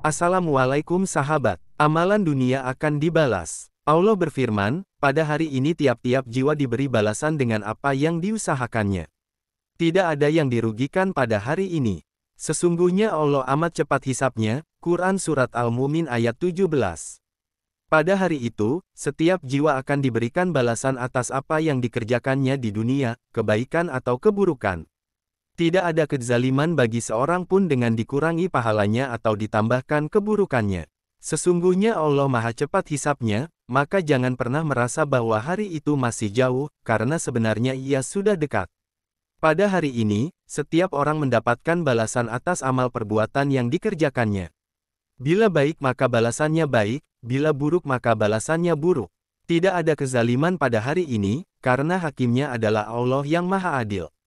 Assalamualaikum sahabat, amalan dunia akan dibalas. Allah berfirman, pada hari ini tiap-tiap jiwa diberi balasan dengan apa yang diusahakannya. Tidak ada yang dirugikan pada hari ini. Sesungguhnya Allah amat cepat hisapnya, Quran Surat Al-Mumin ayat 17. Pada hari itu, setiap jiwa akan diberikan balasan atas apa yang dikerjakannya di dunia, kebaikan atau keburukan. Tidak ada kezaliman bagi seorang pun dengan dikurangi pahalanya atau ditambahkan keburukannya. Sesungguhnya Allah Maha Cepat hisapnya, maka jangan pernah merasa bahwa hari itu masih jauh, karena sebenarnya ia sudah dekat. Pada hari ini, setiap orang mendapatkan balasan atas amal perbuatan yang dikerjakannya. Bila baik maka balasannya baik, bila buruk maka balasannya buruk. Tidak ada kezaliman pada hari ini, karena hakimnya adalah Allah yang Maha Adil.